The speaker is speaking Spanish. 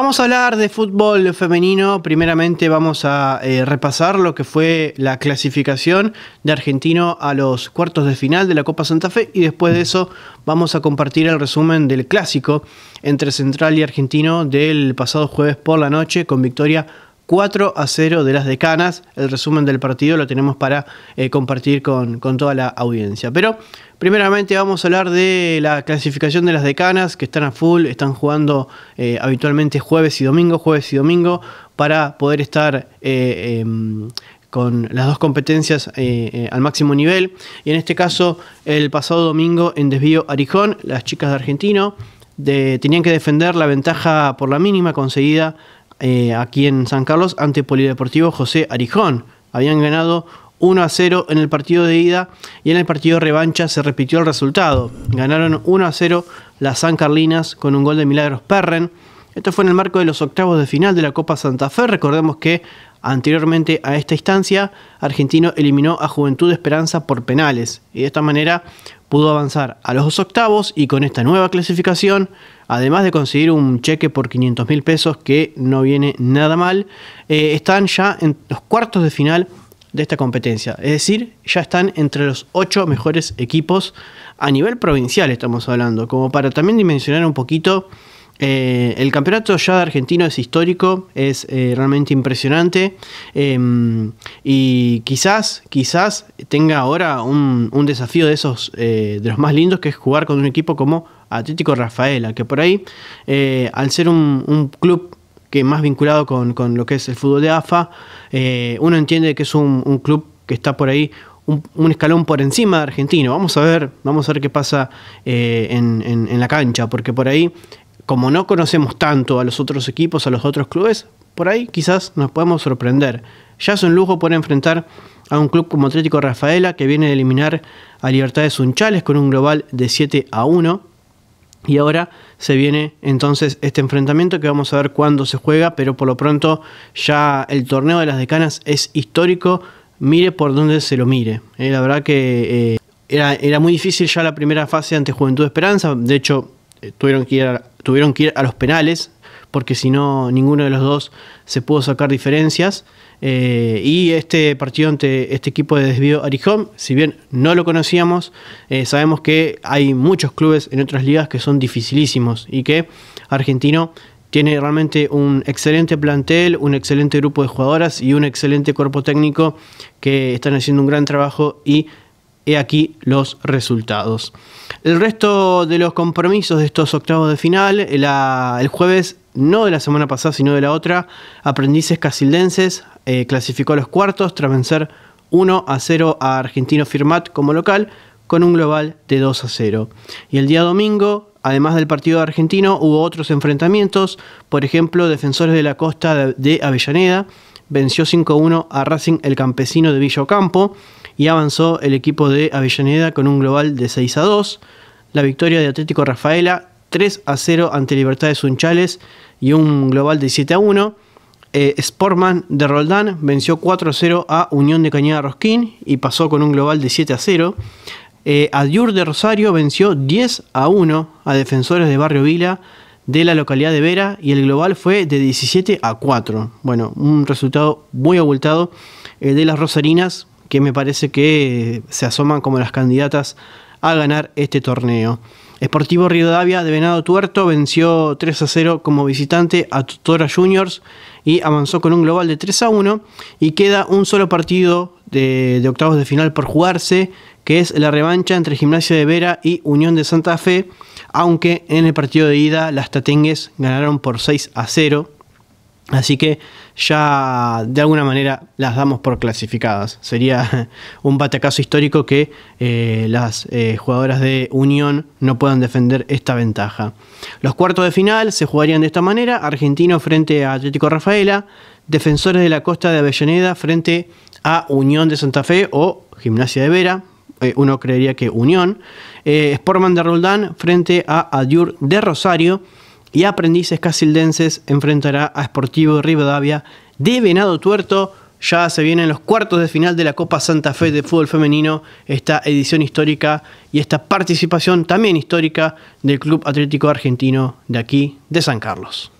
Vamos a hablar de fútbol femenino. Primeramente vamos a eh, repasar lo que fue la clasificación de Argentino a los cuartos de final de la Copa Santa Fe y después de eso vamos a compartir el resumen del clásico entre Central y Argentino del pasado jueves por la noche con victoria 4 a 0 de las decanas. El resumen del partido lo tenemos para eh, compartir con, toda la audiencia. Pero primeramente vamos a hablar de la clasificación de las decanas que están a full, están jugando eh, habitualmente jueves y domingo, jueves y domingo, para poder estar eh, em, con las dos competencias al máximo nivel. Y en este caso, el pasado domingo en desvío Arijón, las chicas de Argentino tenían que defender la ventaja por la mínima conseguida eh, aquí en San Carlos ante Polideportivo José Arijón. Habían ganado 1 a 0 en el partido de ida y en el partido de revancha se repitió el resultado. Ganaron 1 a 0 las San Carlinas con un gol de Milagros Perren. Esto fue en el marco de los octavos de final de la Copa Santa Fe. Recordemos que anteriormente a esta instancia, Argentino eliminó a Juventud Esperanza por penales. Y de esta manera pudo avanzar a los octavos y con esta nueva clasificación, además de conseguir un cheque por 500 mil pesos que no viene nada mal, eh, están ya en los cuartos de final de esta competencia. Es decir, ya están entre los ocho mejores equipos a nivel provincial, estamos hablando, como para también dimensionar un poquito eh, el campeonato ya de argentino es histórico, es eh, realmente impresionante em, y quizás, quizás tenga ahora un, desafío de esos, eh, de los más lindos, que es jugar con un equipo como Atlético Rafaela, que por ahí, al ser un, club que más vinculado con, lo que es el fútbol de AFA, uno entiende que es un, club que está por ahí un, escalón por encima de Argentino. Vamos a ver, vamos a ver qué pasa en, la cancha, porque por ahí como no conocemos tanto a los otros equipos, a los otros clubes, por ahí quizás nos podemos sorprender. Ya es un lujo poder enfrentar a un club como Atlético Rafaela que viene de eliminar a de Sunchales con un global de 7 a 1. Y ahora se viene entonces este enfrentamiento que vamos a ver cuándo se juega, pero por lo pronto ya el torneo de las decanas es histórico, mire por dónde se lo mire. Eh. la verdad que eh, era, era muy difícil ya la primera fase ante Juventud Esperanza, de hecho tuvieron que ir a, tuvieron que ir a los penales porque si no ninguno de los dos se pudo sacar diferencias. Eh, y este partido ante este equipo de desvío Arijón, si bien no lo conocíamos, eh, sabemos que hay muchos clubes en otras ligas que son dificilísimos y que Argentino tiene realmente un excelente plantel, un excelente grupo de jugadoras y un excelente cuerpo técnico que están haciendo un gran trabajo y he aquí los resultados. El resto de los compromisos de estos octavos de final, el jueves, no de la semana pasada, sino de la otra, Aprendices Casildenses eh, clasificó a los cuartos tras vencer 1 a 0 a Argentino Firmat como local, con un global de 2 a 0. Y el día domingo, además del partido argentino, hubo otros enfrentamientos, por ejemplo, Defensores de la Costa de Avellaneda venció 5-1 a Racing El Campesino de Villocampo y avanzó el equipo de Avellaneda con un global de 6 2. La victoria de Atlético Rafaela 3 0 ante Libertad de Sunchales y un global de 7 1. Eh, Sportman de Roldán venció 4 0 a Unión de Cañada Rosquín y pasó con un global de 7 0. Adiur de Rosario venció 10 a 1 a Defensores de Barrio Vila de la localidad de Vera y el global fue de 17 a 4. Bueno, un resultado muy abultado eh, de las Rosarinas que me parece que eh, se asoman como las candidatas a ganar este torneo. Sportivo davia de Venado Tuerto venció 3 a 0 como visitante a Tutora Juniors y avanzó con un global de 3 a 1 y queda un solo partido de, octavos de final por jugarse, que es la revancha entre Gimnasia de Vera y Unión de Santa Fe, aunque en el partido de ida las Tatengues ganaron por 6 a 0. Así que ya de alguna manera las damos por clasificadas. Sería un batacazo histórico que eh, las eh, jugadoras de Unión no puedan defender esta ventaja. Los cuartos de final se jugarían de esta manera: Argentino frente a Atlético Rafaela, Defensores de la Costa de Avellaneda frente a Unión de Santa Fe o Gimnasia de Vera. Eh, uno creería que Unión. Sportman de Roldán frente a Adiur de Rosario y Aprendices Casildenses enfrentará a Sportivo Rivadavia de Venado Tuerto. Ya se vienen los cuartos de final de la Copa Santa Fe de Fútbol Femenino, esta edición histórica y esta participación también histórica del Club Atlético Argentino de aquí, de San Carlos.